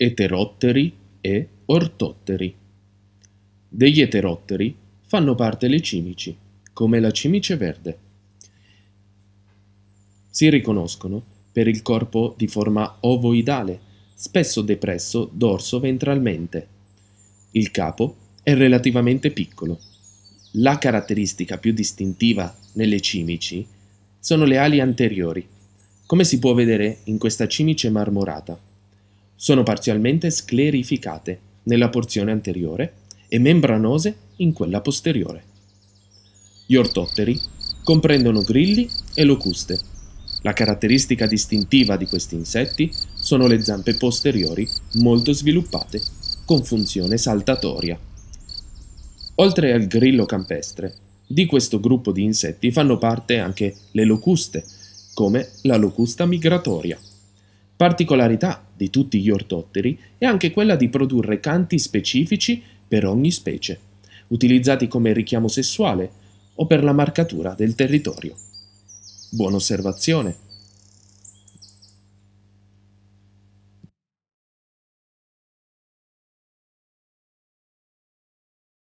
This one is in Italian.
eterotteri e ortotteri. Degli eterotteri fanno parte le cimici, come la cimice verde. Si riconoscono per il corpo di forma ovoidale, spesso depresso dorso-ventralmente. Il capo è relativamente piccolo. La caratteristica più distintiva nelle cimici sono le ali anteriori, come si può vedere in questa cimice marmorata. Sono parzialmente sclerificate nella porzione anteriore e membranose in quella posteriore. Gli ortotteri comprendono grilli e locuste. La caratteristica distintiva di questi insetti sono le zampe posteriori molto sviluppate, con funzione saltatoria. Oltre al grillo campestre, di questo gruppo di insetti fanno parte anche le locuste, come la locusta migratoria. Particolarità di tutti gli ortotteri è anche quella di produrre canti specifici per ogni specie, utilizzati come richiamo sessuale o per la marcatura del territorio. Buona osservazione!